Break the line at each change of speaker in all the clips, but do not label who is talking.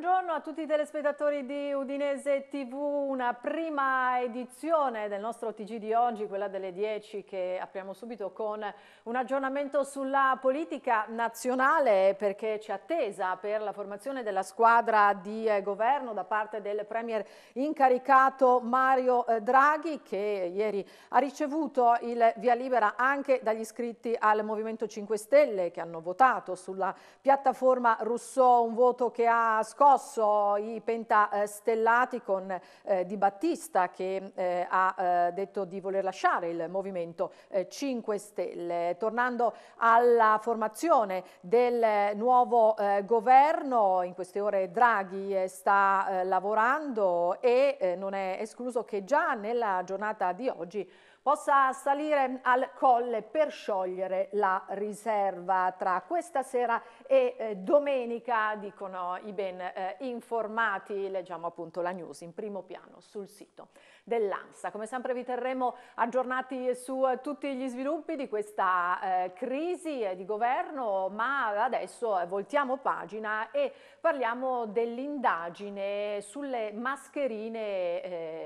Buongiorno a tutti i telespettatori di Udinese TV, una prima edizione del nostro TG di oggi, quella delle 10 che apriamo subito con un aggiornamento sulla politica nazionale perché c'è attesa per la formazione della squadra di eh, governo da parte del Premier incaricato Mario eh, Draghi che ieri ha ricevuto il via libera anche dagli iscritti al Movimento 5 Stelle che hanno votato sulla piattaforma Rousseau, un voto che ha scoperto addosso i pentastellati con eh, Di Battista che eh, ha eh, detto di voler lasciare il Movimento 5 eh, Stelle. Tornando alla formazione del nuovo eh, governo, in queste ore Draghi sta lavorando e non è escluso che già nella giornata di oggi possa salire al colle per sciogliere la riserva tra questa sera e eh, domenica, dicono i ben eh, informati, leggiamo appunto la news in primo piano sul sito dell'ANSA. Come sempre vi terremo aggiornati su tutti gli sviluppi di questa eh, crisi eh, di governo, ma adesso eh, voltiamo pagina e parliamo dell'indagine sulle mascherine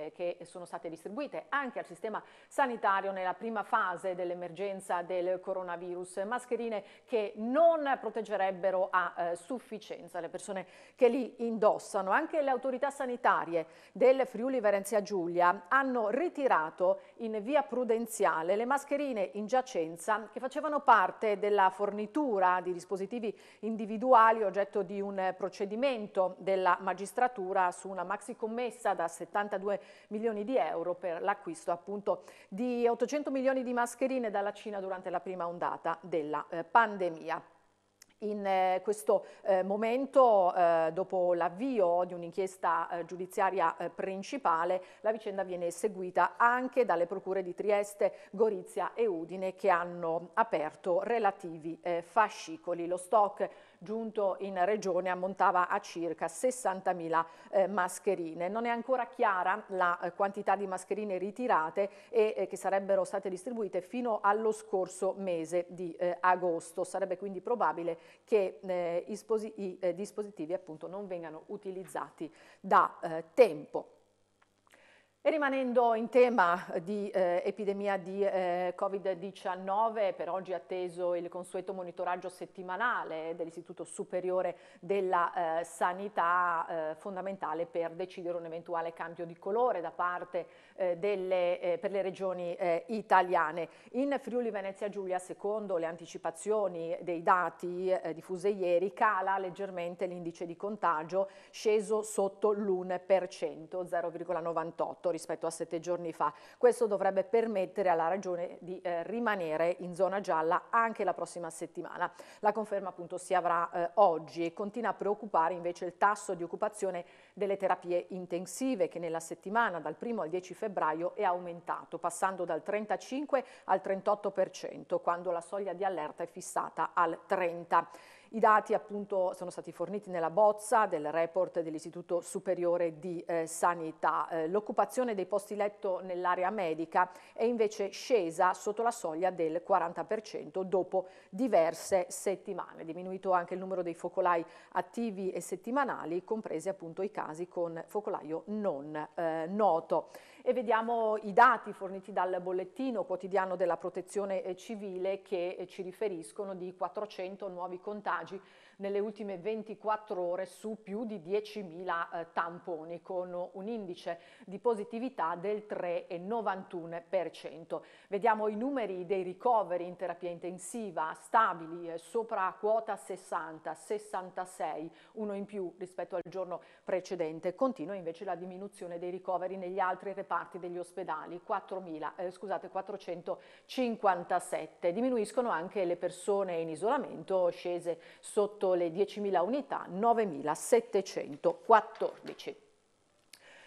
eh, che sono state distribuite anche al sistema sanitario nella prima fase dell'emergenza del coronavirus, mascherine che non proteggerebbero a eh, sufficienza le persone che li indossano. Anche le autorità sanitarie del Friuli Venezia Giulia hanno ritirato in via prudenziale le mascherine in giacenza che facevano parte della fornitura di dispositivi individuali oggetto di un procedimento della magistratura su una maxi commessa da 72 milioni di euro per l'acquisto appunto di 800 milioni di mascherine dalla Cina durante la prima ondata della eh, pandemia in eh, questo eh, momento, eh, dopo l'avvio di un'inchiesta eh, giudiziaria eh, principale, la vicenda viene seguita anche dalle procure di Trieste, Gorizia e Udine che hanno aperto relativi eh, fascicoli. Lo stock giunto in regione ammontava a circa 60.000 eh, mascherine. Non è ancora chiara la eh, quantità di mascherine ritirate e eh, che sarebbero state distribuite fino allo scorso mese di eh, agosto. Sarebbe quindi probabile che eh, i eh, dispositivi appunto, non vengano utilizzati da tempo. E rimanendo in tema eh, di eh, epidemia di eh, Covid-19, per oggi è atteso il consueto monitoraggio settimanale dell'Istituto Superiore della eh, Sanità, eh, fondamentale per decidere un eventuale cambio di colore da parte eh, delle, eh, per le regioni eh, italiane. In Friuli Venezia Giulia, secondo le anticipazioni dei dati diffuse ieri, cala leggermente l'indice di contagio, sceso sotto l'1%, 0,98 rispetto a sette giorni fa. Questo dovrebbe permettere alla regione di rimanere in zona gialla anche la prossima settimana. La conferma appunto si avrà oggi e continua a preoccupare invece il tasso di occupazione delle terapie intensive che nella settimana dal 1 al 10 febbraio è aumentato, passando dal 35 al 38% quando la soglia di allerta è fissata al 30%. I dati appunto sono stati forniti nella bozza del report dell'Istituto Superiore di eh, Sanità. Eh, L'occupazione dei posti letto nell'area medica è invece scesa sotto la soglia del 40% dopo diverse settimane. È diminuito anche il numero dei focolai attivi e settimanali, compresi appunto i casi con focolaio non eh, noto e vediamo i dati forniti dal bollettino quotidiano della protezione eh, civile che eh, ci riferiscono di 400 nuovi contagi nelle ultime 24 ore su più di 10.000 eh, tamponi con un indice di positività del 3,91%. Vediamo i numeri dei ricoveri in terapia intensiva stabili eh, sopra quota 60, 66, uno in più rispetto al giorno precedente. Continua invece la diminuzione dei ricoveri negli altri reparti degli ospedali, 4.000, eh, scusate, 457. Diminuiscono anche le persone in isolamento scese sotto sotto le 10.000 unità 9.714.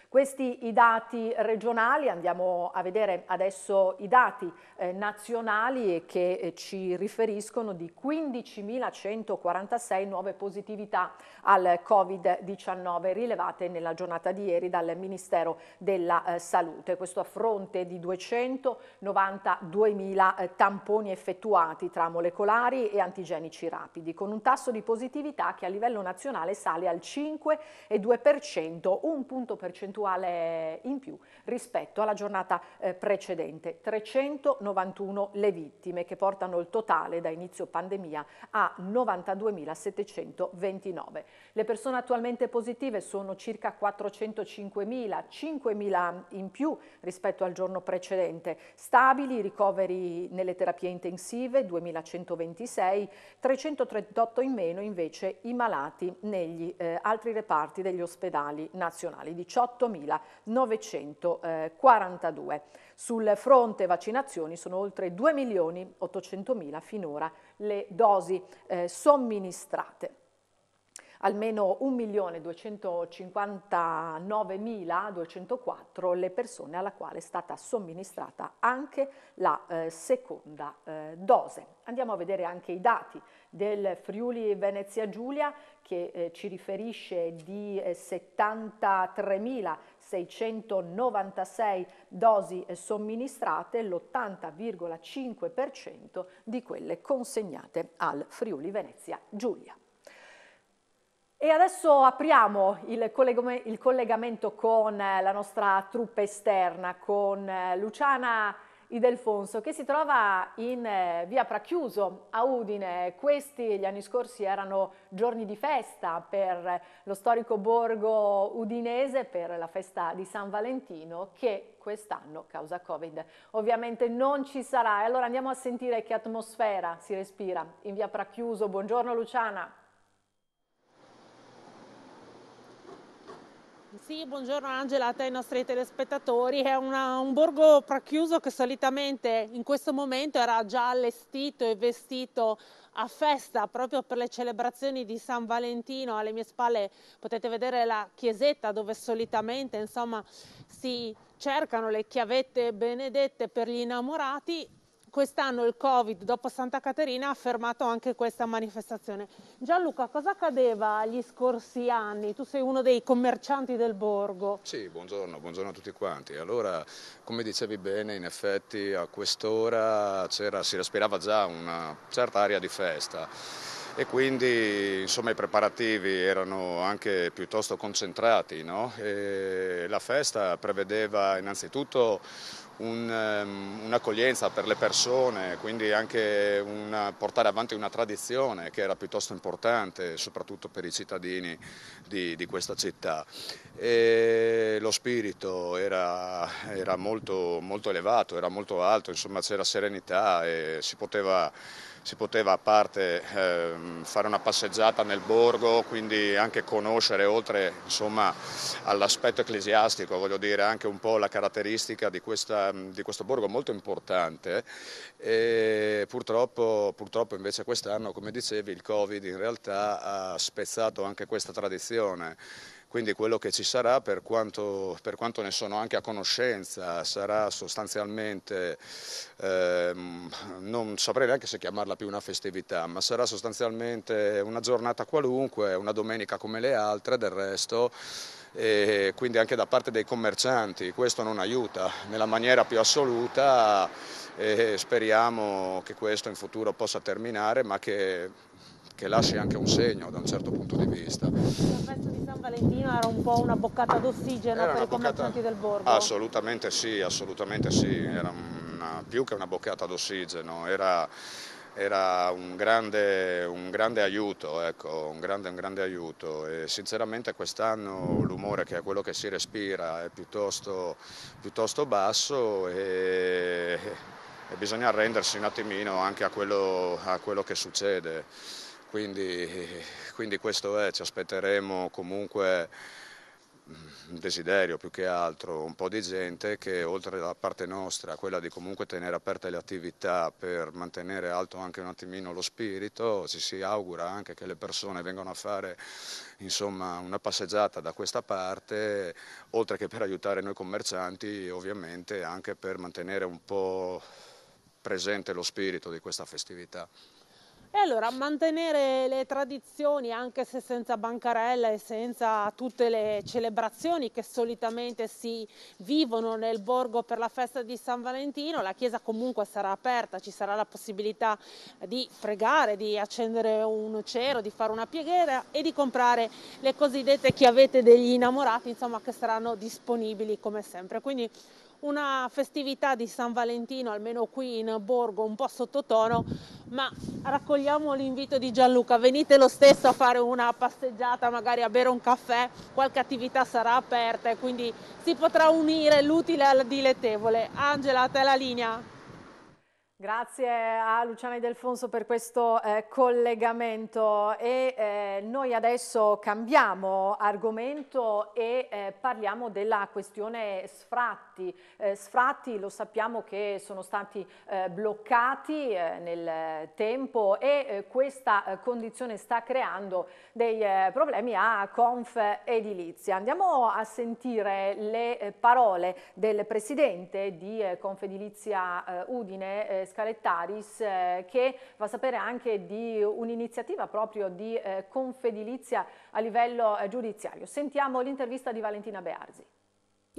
Questi i dati regionali, andiamo a vedere adesso i dati eh, nazionali che eh, ci riferiscono di 15.146 nuove positività al Covid-19 rilevate nella giornata di ieri dal Ministero della eh, Salute. Questo a fronte di 292.000 eh, tamponi effettuati tra molecolari e antigenici rapidi, con un tasso di positività che a livello nazionale sale al 5,2%, un punto percentuale percentuale in più rispetto alla giornata eh, precedente. 391 le vittime che portano il totale da inizio pandemia a 92.729. Le persone attualmente positive sono circa 405.000, 5.000 in più rispetto al giorno precedente. Stabili i ricoveri nelle terapie intensive 2126, 338 in meno invece i malati negli eh, altri reparti degli ospedali nazionali. 18 8.942. Sul fronte vaccinazioni sono oltre 2.800.000 finora le dosi eh, somministrate almeno 1.259.204 le persone alla quale è stata somministrata anche la eh, seconda eh, dose. Andiamo a vedere anche i dati del Friuli Venezia Giulia che eh, ci riferisce di 73.696 eh, dosi eh, somministrate, l'80,5% di quelle consegnate al Friuli Venezia Giulia. E adesso apriamo il, colleg il, collegamento con eh, la nostra truppa esterna, con eh, Luciana Idelfonso che si trova in eh, via Prachiuso a Udine. Questi gli anni scorsi erano giorni di festa per lo storico borgo udinese, per la festa di San Valentino che quest'anno causa Covid. Ovviamente non ci sarà e allora andiamo a sentire che atmosfera si respira in via Prachiuso. Buongiorno Luciana.
Sì, buongiorno Angela, a te e ai nostri telespettatori. È una, un borgo prachiuso che solitamente in questo momento era già allestito e vestito a festa proprio per le celebrazioni di San Valentino. Alle mie spalle potete vedere la chiesetta dove solitamente insomma, si cercano le chiavette benedette per gli innamorati quest'anno il Covid dopo Santa Caterina ha fermato anche questa manifestazione. Gianluca, cosa accadeva gli scorsi anni? Tu sei uno dei commercianti del borgo.
Sì, buongiorno, buongiorno a tutti quanti. Allora, come dicevi bene, in effetti a quest'ora si respirava già una certa aria di festa e quindi insomma, i preparativi erano anche piuttosto concentrati. No? la festa prevedeva innanzitutto Ehm, un'accoglienza per le persone, quindi anche una, portare avanti una tradizione che era piuttosto importante, soprattutto per i cittadini di, di questa città. E lo spirito era, era molto, molto, elevato, era molto alto, insomma c'era serenità e si poteva si poteva a parte eh, fare una passeggiata nel borgo, quindi anche conoscere oltre all'aspetto ecclesiastico, voglio dire anche un po' la caratteristica di, questa, di questo borgo molto importante e purtroppo, purtroppo invece quest'anno, come dicevi, il Covid in realtà ha spezzato anche questa tradizione quindi quello che ci sarà per quanto, per quanto ne sono anche a conoscenza sarà sostanzialmente, ehm, non saprei neanche se chiamarla più una festività, ma sarà sostanzialmente una giornata qualunque, una domenica come le altre del resto e quindi anche da parte dei commercianti questo non aiuta nella maniera più assoluta e speriamo che questo in futuro possa terminare ma che che lasci anche un segno da un certo punto di vista. Il
congresso di San Valentino era un po' una boccata d'ossigeno per i commercianti del borgo?
Assolutamente sì, assolutamente sì, era una... più che una boccata d'ossigeno, era era un grande, un grande aiuto, ecco, un grande, un grande aiuto. E sinceramente quest'anno l'umore che è quello che si respira è piuttosto, piuttosto basso e, e, bisogna arrendersi un attimino anche a quello, a quello che succede quindi, quindi questo è, ci aspetteremo comunque un mm, desiderio più che altro, un po' di gente che oltre alla parte nostra, quella di comunque tenere aperte le attività per mantenere alto anche un attimino lo spirito, ci si augura anche che le persone vengano a fare insomma, una passeggiata da questa parte, oltre che per aiutare noi commercianti ovviamente anche per mantenere un po' presente lo spirito di questa festività.
E allora mantenere le tradizioni anche se senza bancarella e senza tutte le celebrazioni che solitamente si vivono nel borgo per la festa di San Valentino, la chiesa comunque sarà aperta, ci sarà la possibilità di pregare, di accendere un cero, di fare una preghiera e di comprare le cosiddette chiavette degli innamorati, insomma che saranno disponibili come sempre. Quindi una festività di San Valentino, almeno qui in Borgo, un po' sottotono, ma raccogliamo l'invito di Gianluca, venite lo stesso a fare una passeggiata, magari a bere un caffè, qualche attività sarà aperta e quindi si potrà unire l'utile al dilettevole. Angela, a te la linea.
Grazie a Luciana Delfonso per questo eh, collegamento e eh, noi adesso cambiamo argomento e eh, parliamo della questione sfratti. Eh, sfratti lo sappiamo che sono stati eh, bloccati eh, nel tempo e questa condizione sta creando dei problemi a Conf Edilizia. Andiamo a sentire le parole del presidente di Conf Confedilizia Udine Scalettaris eh, che va a sapere anche di un'iniziativa proprio di eh, confedilizia a livello eh, giudiziario. Sentiamo l'intervista di Valentina Bearzi.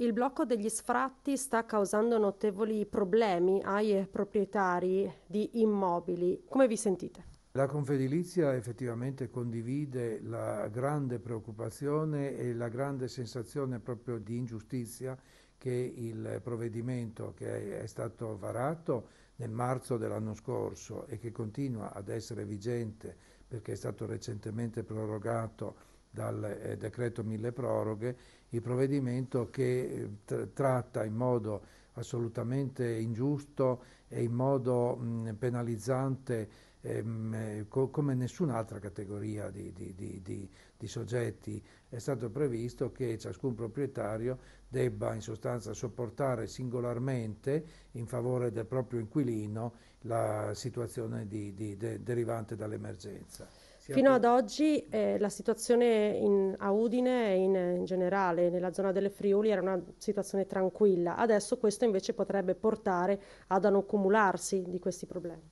Il blocco degli sfratti sta causando notevoli problemi ai proprietari di immobili. Come vi sentite?
La Confedilizia effettivamente condivide la grande preoccupazione e la grande sensazione proprio di ingiustizia che il provvedimento che è stato varato nel marzo dell'anno scorso e che continua ad essere vigente perché è stato recentemente prorogato dal eh, decreto mille proroghe, il provvedimento che eh, tratta in modo assolutamente ingiusto e in modo mh, penalizzante ehm, eh, co- come nessun'altra categoria di, di, di, di, soggetti. È stato previsto che ciascun proprietario debba in sostanza sopportare singolarmente in favore del proprio inquilino la situazione di, di, de, derivante dall'emergenza. Fino
ad oggi eh, la situazione in, a Udine e in, in, generale nella zona delle Friuli era una situazione tranquilla, adesso questo invece
potrebbe portare ad un accumularsi di questi problemi.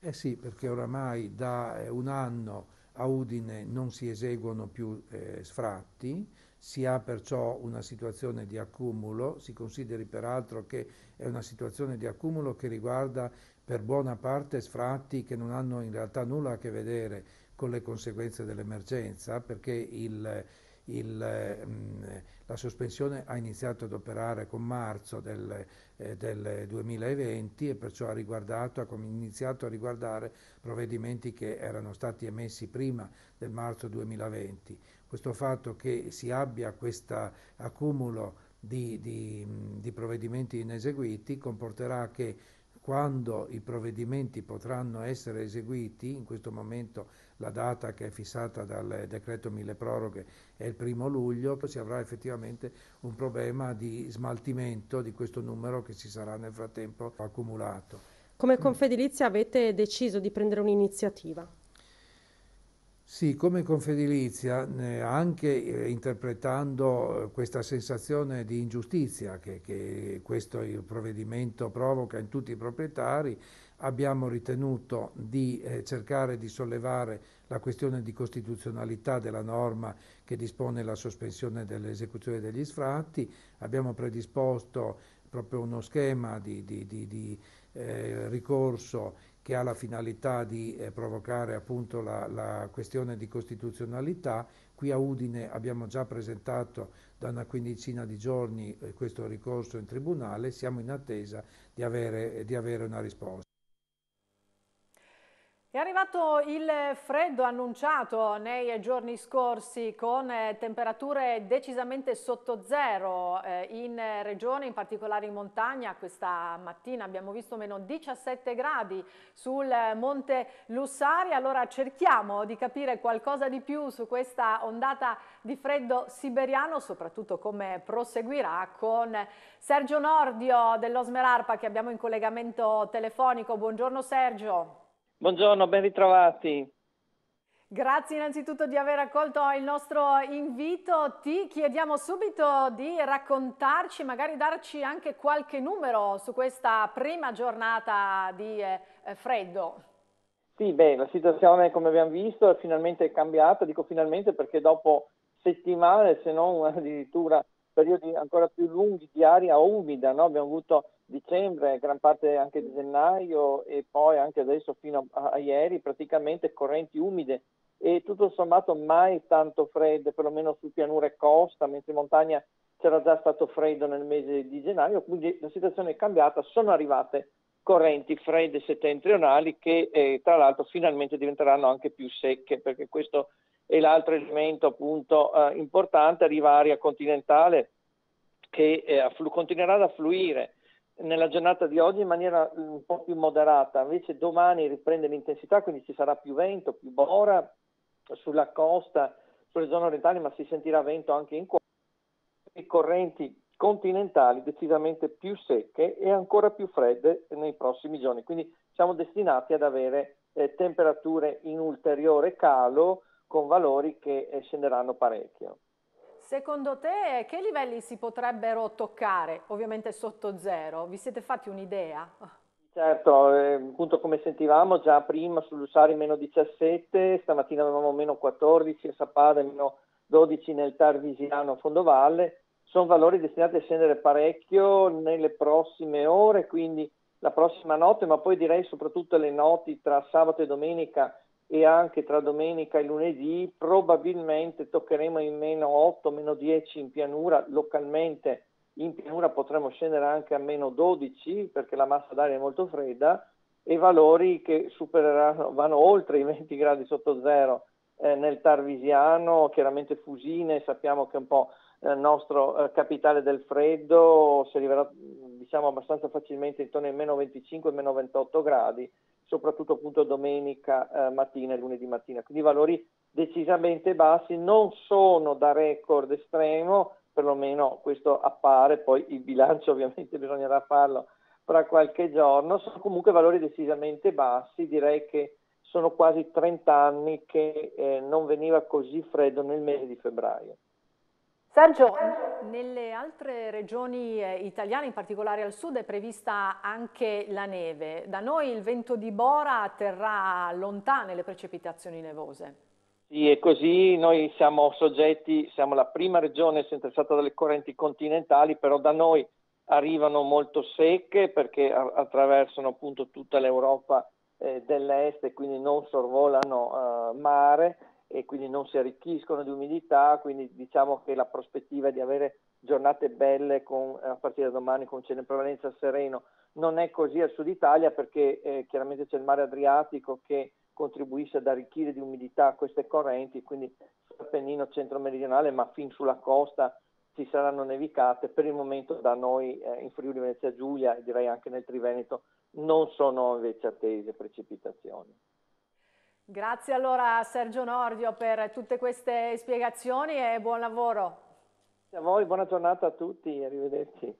Eh sì, perché oramai da eh, un anno a Udine non si eseguono più eh, sfratti, si ha perciò una situazione di accumulo, si consideri peraltro che è una situazione di accumulo che riguarda per buona parte sfratti che non hanno in realtà nulla a che vedere con le conseguenze dell'emergenza, perché il, il, ehm, la sospensione ha iniziato ad operare con marzo del, eh, del 2020 e perciò ha, ha iniziato a riguardare provvedimenti che erano stati emessi prima del marzo 2020 questo fatto che si abbia questo accumulo di, di, di provvedimenti ineseguiti comporterà che quando i provvedimenti potranno essere eseguiti, in questo momento la data che è fissata dal decreto mille proroghe è il primo luglio, si avrà effettivamente un problema di smaltimento di questo numero che si sarà nel frattempo accumulato.
Come Confedilizia avete deciso di prendere un'iniziativa?
Sì, come Confedilizia, eh, anche eh, interpretando eh, questa sensazione di ingiustizia che, che questo provvedimento provoca in tutti i proprietari, abbiamo ritenuto di cercare di sollevare la questione di costituzionalità della norma che dispone la sospensione dell'esecuzione degli sfratti, abbiamo predisposto proprio uno schema di, di, di, di eh, ricorso che ha la finalità di eh, provocare appunto la, la, questione di costituzionalità. Qui a Udine abbiamo già presentato da una quindicina di giorni eh, questo ricorso in tribunale, siamo in attesa di avere, di avere una risposta.
È arrivato il freddo annunciato nei giorni scorsi con eh, temperature decisamente sotto zero eh, in regione, in particolare in montagna. Questa mattina abbiamo visto meno 17 gradi sul Monte Lussari. Allora cerchiamo di capire qualcosa di più su questa ondata di freddo siberiano, soprattutto come proseguirà con Sergio Nordio dell'Osmerarpa che abbiamo in collegamento telefonico. Buongiorno Sergio.
Buongiorno, ben ritrovati.
Grazie innanzitutto di aver accolto il nostro invito, ti chiediamo subito di raccontarci, magari darci anche qualche numero su questa prima giornata di eh, eh freddo.
Sì, beh, la situazione come abbiamo visto è finalmente cambiata, dico finalmente perché dopo settimane, se non addirittura periodi ancora più lunghi di aria umida, no? abbiamo avuto dicembre, gran parte anche di gennaio e poi anche adesso fino a, a ieri praticamente correnti umide e tutto sommato mai tanto fredde, perlomeno su pianura e costa, mentre in montagna c'era già stato freddo nel mese di gennaio, quindi la situazione è cambiata, sono arrivate correnti fredde settentrionali che eh, tra l'altro finalmente diventeranno anche più secche, perché questo è l'altro elemento appunto eh, importante, arriva aria continentale che eh, afflu- continuerà ad affluire nella giornata di oggi in maniera mm, un po' più moderata, invece domani riprende l'intensità, quindi ci sarà più vento, più bora sulla costa, sulle zone orientali, ma si sentirà vento anche in cuore, e correnti continentali decisamente più secche e ancora più fredde nei prossimi giorni, quindi siamo destinati ad avere eh, temperature in ulteriore calo con valori che eh, scenderanno parecchio.
Secondo te che livelli si potrebbero toccare? Ovviamente sotto zero, vi siete fatti un'idea?
Certo, eh, appunto come sentivamo già prima sull'Usari meno 17, stamattina avevamo meno 14, a Sappada meno 12 nel Tarvisiano a Fondovalle, sono valori destinati a scendere parecchio nelle prossime ore, quindi la prossima notte, ma poi direi soprattutto le notti tra sabato e domenica e anche tra domenica e lunedì probabilmente toccheremo in meno 8, meno 10 in pianura, localmente in pianura potremo scendere anche a meno 12 perché la massa d'aria è molto fredda e valori che supereranno, vanno oltre i 20 gradi sotto zero eh, nel Tarvisiano, chiaramente Fusine, sappiamo che è un po' il eh, nostro eh, capitale del freddo, si arriverà diciamo abbastanza facilmente intorno ai meno 25-28 meno gradi soprattutto appunto domenica eh, mattina e lunedì mattina. Quindi valori decisamente bassi, non sono da record estremo, perlomeno questo appare, poi il bilancio ovviamente bisognerà farlo fra qualche giorno, sono comunque valori decisamente bassi, direi che sono quasi 30 anni che eh, non veniva così freddo nel mese di febbraio.
Sergio, nelle altre regioni eh, italiane, in particolare al sud, è prevista anche la neve. Da noi il vento di Bora terrà lontane le precipitazioni nevose.
Sì, è così. Noi siamo soggetti, siamo la prima regione interessata dalle correnti continentali, però da noi arrivano molto secche perché attraversano appunto tutta l'Europa eh, dell'est e quindi non sorvolano eh, mare e quindi non si arricchiscono di umidità, quindi diciamo che la prospettiva di avere giornate belle con, a partire da domani con cielo in prevalenza sereno non è così al sud Italia perché eh, chiaramente c'è il mare Adriatico che contribuisce ad arricchire di umidità queste correnti, quindi sull'Appennino centro-meridionale ma fin sulla costa ci saranno nevicate, per il momento da noi eh, in Friuli Venezia Giulia e direi anche nel Triveneto non sono invece attese precipitazioni.
Grazie allora a Sergio Nordio per tutte queste spiegazioni e buon lavoro.
A voi, buona giornata a tutti, arrivederci.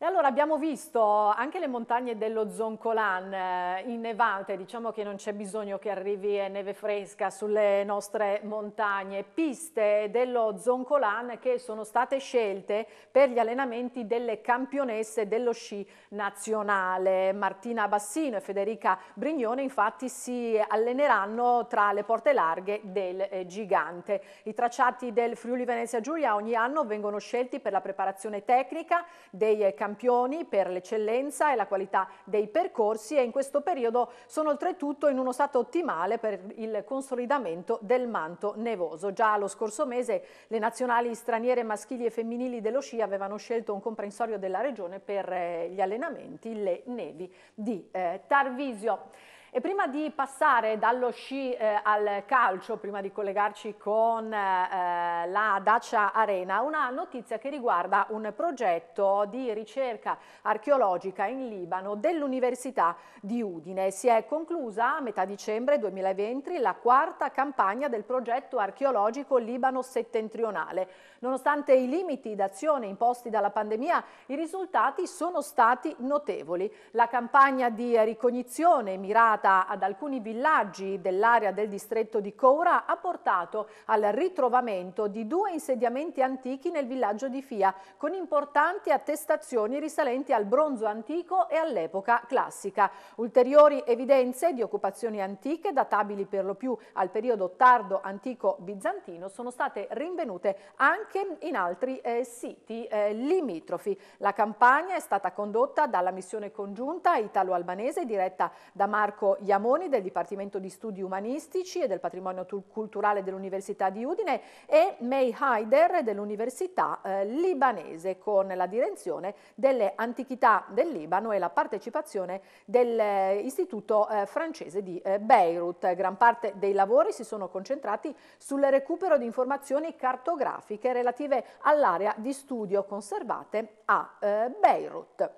E allora abbiamo visto anche le montagne dello Zoncolan eh, innevate, diciamo che non c'è bisogno che arrivi eh, neve fresca sulle nostre montagne, piste dello Zoncolan che sono state scelte per gli allenamenti delle campionesse dello sci nazionale. Martina Bassino e Federica Brignone infatti si alleneranno tra le porte larghe del eh, gigante. I tracciati del Friuli Venezia Giulia ogni anno vengono scelti per la preparazione tecnica dei campionati campioni per l'eccellenza e la qualità dei percorsi e in questo periodo sono oltretutto in uno stato ottimale per il consolidamento del manto nevoso. Già lo scorso mese le nazionali straniere maschili e femminili dello sci avevano scelto un comprensorio della regione per eh, gli allenamenti, le nevi di eh, Tarvisio. E prima di passare dallo sci eh, al calcio, prima di collegarci con eh, eh, la Dacia Arena, una notizia che riguarda un progetto di ricerca archeologica in Libano dell'Università di Udine. Si è conclusa a metà dicembre 2020 la quarta campagna del progetto archeologico Libano settentrionale. Nonostante i limiti d'azione imposti dalla pandemia, i risultati sono stati notevoli. La campagna di ricognizione mirata ad alcuni villaggi dell'area del distretto di Coura ha portato al ritrovamento di due insediamenti antichi nel villaggio di Fia, con importanti attestazioni risalenti al bronzo antico e all'epoca classica. Ulteriori evidenze di occupazioni antiche, databili per lo più al periodo tardo antico bizantino, sono state rinvenute anche anche in altri eh, siti eh, limitrofi. La campagna è stata condotta dalla missione congiunta italo-albanese diretta da Marco Iamoni del Dipartimento di Studi Umanistici e del Patrimonio Culturale dell'Università di Udine e May Haider dell'Università eh, Libanese con la direzione delle antichità del Libano e la partecipazione dell'Istituto eh, eh, francese di eh, Beirut. Gran parte dei lavori si sono concentrati sul recupero di informazioni cartografiche relative all'area di studio conservate a eh, Beirut.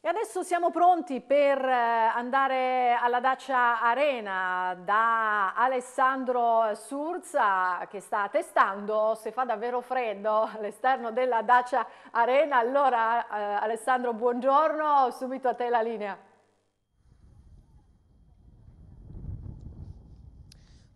E adesso siamo pronti per eh, andare alla Dacia Arena da Alessandro Surza che sta testando se fa davvero freddo all'esterno della Dacia Arena. Allora eh, Alessandro buongiorno, subito a te la linea.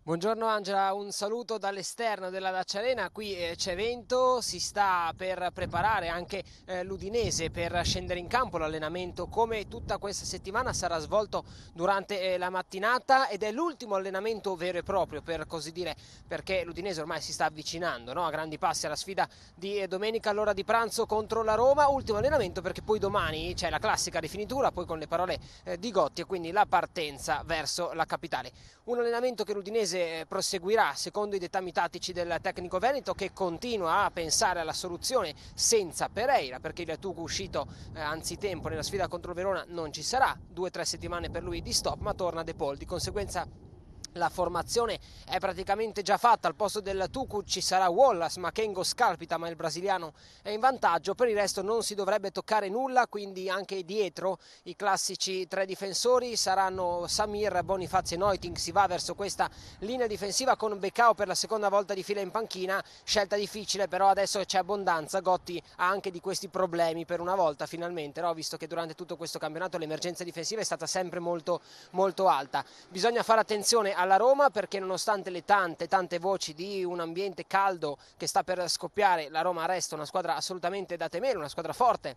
Buongiorno Angela, un saluto dall'esterno della Dacia Arena, qui eh, c'è vento, si sta per preparare anche eh, l'Udinese per scendere in campo, l'allenamento come tutta questa settimana sarà svolto durante eh, la mattinata ed è l'ultimo allenamento vero e proprio per così dire perché l'Udinese ormai si sta avvicinando no? a grandi passi alla sfida di domenica all'ora di pranzo contro la Roma, ultimo allenamento perché poi domani c'è la classica rifinitura, poi con le parole di Gotti e quindi la partenza verso la capitale. Un allenamento che l'Udinese eh, proseguirà secondo i dettami tattici del tecnico Veneto che continua a pensare alla soluzione senza Pereira perché il Tugu uscito eh, anzitempo nella sfida contro il Verona non ci sarà, due o tre settimane per lui di stop ma torna De Paul, di conseguenza la formazione è praticamente già fatta, al posto del Tuku ci sarà Wallace, Makengo scalpita ma il brasiliano è in vantaggio, per il resto non si dovrebbe toccare nulla, quindi anche dietro i classici tre difensori saranno Samir, Bonifazio e Noiting, si va verso questa linea difensiva con Beccao per la seconda volta di fila in panchina, scelta difficile però adesso c'è abbondanza, Gotti ha anche di questi problemi per una volta finalmente, no? visto che durante tutto questo campionato l'emergenza difensiva è stata sempre molto, molto alta. Bisogna fare attenzione a alla Roma perché nonostante le tante tante voci di un ambiente caldo che sta per scoppiare, la Roma resta una squadra assolutamente da temere, una squadra forte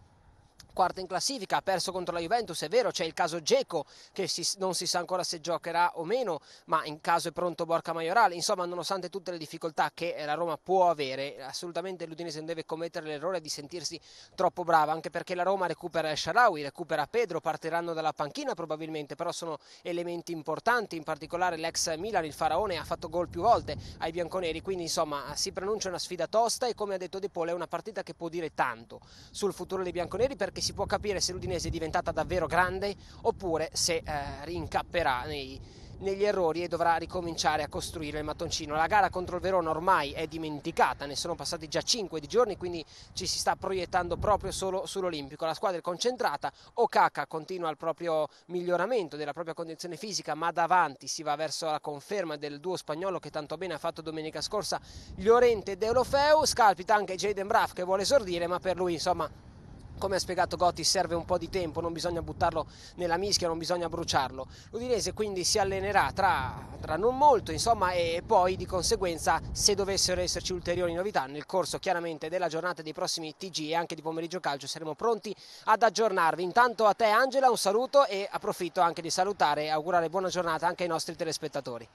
quarta in classifica, ha perso contro la Juventus, è vero, c'è il caso Geco che si, non si sa ancora se giocherà o meno, ma in caso è pronto Borca Maiorale, insomma nonostante tutte le difficoltà che eh, la Roma può avere, assolutamente l'Udinese non deve commettere l'errore di sentirsi troppo brava, anche perché la Roma recupera Sharawi, recupera Pedro, partiranno dalla panchina probabilmente, però sono elementi importanti, in particolare l'ex Milan, il Faraone, ha fatto gol più volte ai bianconeri, quindi insomma si pronuncia una sfida tosta e come ha detto De Pole è una partita che può dire tanto sul futuro dei bianconeri perché si può capire se l'Udinese è diventata davvero grande oppure se eh, rincapperà nei, negli errori e dovrà ricominciare a costruire il mattoncino. La gara contro il Verona ormai è dimenticata, ne sono passati già 5 di giorni, quindi ci si sta proiettando proprio solo sull'Olimpico. La squadra è concentrata, Okaka continua il proprio miglioramento della propria condizione fisica, ma davanti si va verso la conferma del duo spagnolo che tanto bene ha fatto domenica scorsa Llorente ed Eurofeu, scalpita anche Jaden Braff che vuole esordire, ma per lui insomma come ha spiegato Gotti serve un po' di tempo, non bisogna buttarlo nella mischia, non bisogna bruciarlo. L'Udinese quindi si allenerà tra, tra non molto insomma, e poi di conseguenza se dovessero esserci ulteriori novità nel corso chiaramente della giornata dei prossimi TG e anche di pomeriggio calcio saremo pronti ad aggiornarvi. Intanto a te Angela un saluto e approfitto anche di salutare e augurare buona giornata anche ai nostri telespettatori.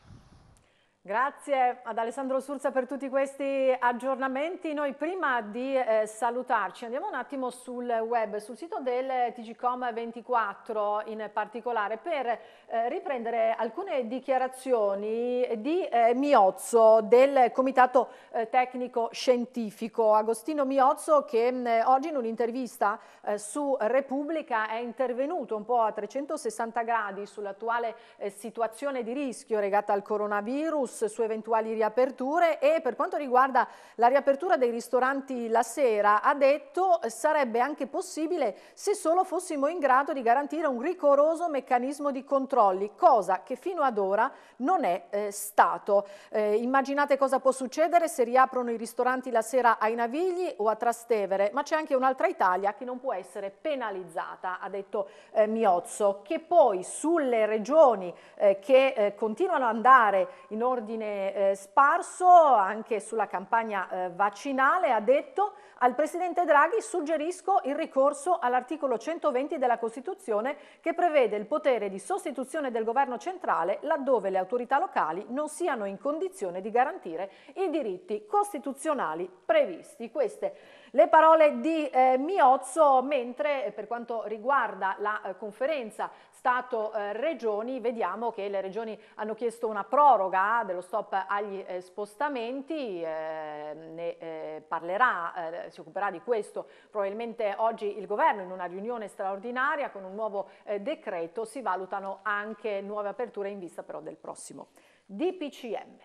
Grazie ad Alessandro Surza per tutti questi aggiornamenti. Noi prima di eh, salutarci andiamo un attimo sul web, sul sito del TGCOM24 in particolare per eh, riprendere alcune dichiarazioni di eh, Miozzo del Comitato eh, Tecnico Scientifico. Agostino Miozzo che mm, oggi in un'intervista eh, su Repubblica è intervenuto un po' a 360 gradi sull'attuale eh, situazione di rischio legata al coronavirus Plus su eventuali riaperture e per quanto riguarda la riapertura dei ristoranti la sera ha detto sarebbe anche possibile se solo fossimo in grado di garantire un rigoroso meccanismo di controlli, cosa che fino ad ora non è eh, stato. Eh, immaginate cosa può succedere se riaprono i ristoranti la sera ai Navigli o a Trastevere, ma c'è anche un'altra Italia che non può essere penalizzata, ha detto eh, Miozzo, che poi sulle regioni eh, che eh, continuano ad andare in, or ordine eh, sparso, anche sulla campagna eh, vaccinale, ha detto al Presidente Draghi suggerisco il ricorso all'articolo 120 della Costituzione che prevede il potere di sostituzione del governo centrale laddove le autorità locali non siano in condizione di garantire i diritti costituzionali previsti. Queste le parole di eh, Miozzo, mentre eh, per quanto riguarda la eh, conferenza Stato-Regioni, eh, vediamo che le Regioni hanno chiesto una proroga dello stop agli eh, spostamenti, ehm, ne eh, parlerà, si occuperà di questo probabilmente oggi il Governo in una riunione straordinaria con un nuovo decreto, si valutano anche nuove aperture in vista però del prossimo DPCM.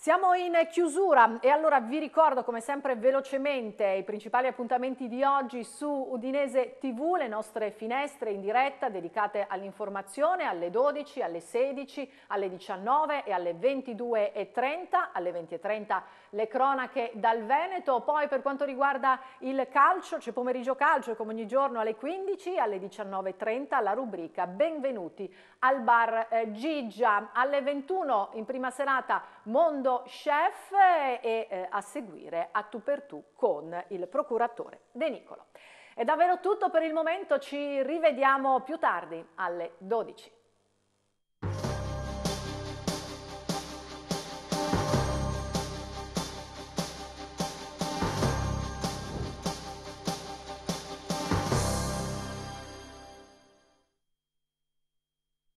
Siamo in chiusura e allora vi ricordo come sempre velocemente i principali appuntamenti di oggi su Udinese TV, le nostre finestre in diretta dedicate all'informazione alle 12, alle 16, alle 19 e alle 22.30, alle 20.30 le cronache dal Veneto, poi per quanto riguarda il calcio c'è pomeriggio calcio come ogni giorno alle 15, alle 19.30 la rubrica Benvenuti al bar eh, Gigia, alle 21 in prima serata Mondo Chef e eh, a seguire a tu per tu con il procuratore De Nicolo. È davvero tutto per il momento, ci rivediamo più tardi alle 12.